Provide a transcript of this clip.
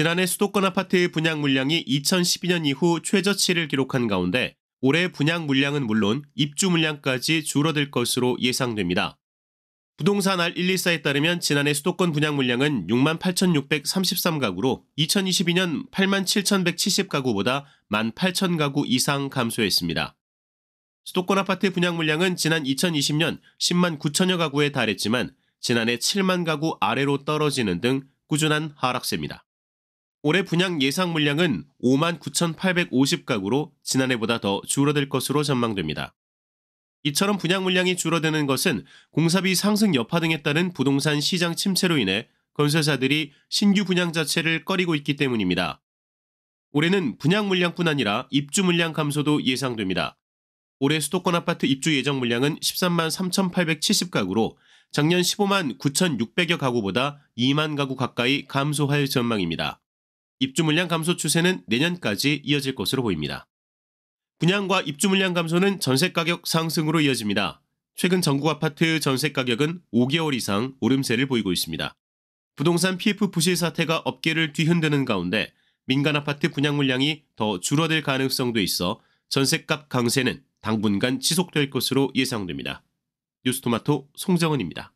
지난해 수도권 아파트의 분양 물량이 2012년 이후 최저치를 기록한 가운데 올해 분양 물량은 물론 입주 물량까지 줄어들 것으로 예상됩니다. 부동산 R114에 따르면 지난해 수도권 분양 물량은 68,633가구로 2022년 87,170가구보다 18,000가구 이상 감소했습니다. 수도권 아파트 분양 물량은 지난 2020년 10만 9천여 가구에 달했지만 지난해 7만 가구 아래로 떨어지는 등 꾸준한 하락세입니다. 올해 분양 예상 물량은 5만 9,850가구로 지난해보다 더 줄어들 것으로 전망됩니다. 이처럼 분양 물량이 줄어드는 것은 공사비 상승 여파 등에 따른 부동산 시장 침체로 인해 건설사들이 신규 분양 자체를 꺼리고 있기 때문입니다. 올해는 분양 물량뿐 아니라 입주 물량 감소도 예상됩니다. 올해 수도권 아파트 입주 예정 물량은 13만 3,870가구로 작년 15만 9,600여 가구보다 2만 가구 가까이 감소할 전망입니다. 입주 물량 감소 추세는 내년까지 이어질 것으로 보입니다. 분양과 입주 물량 감소는 전세 가격 상승으로 이어집니다. 최근 전국 아파트 전세 가격은 5개월 이상 오름세를 보이고 있습니다. 부동산 PF 부실 사태가 업계를 뒤흔드는 가운데 민간 아파트 분양 물량이 더 줄어들 가능성도 있어 전세값 강세는 당분간 지속될 것으로 예상됩니다. 뉴스토마토 송정은입니다.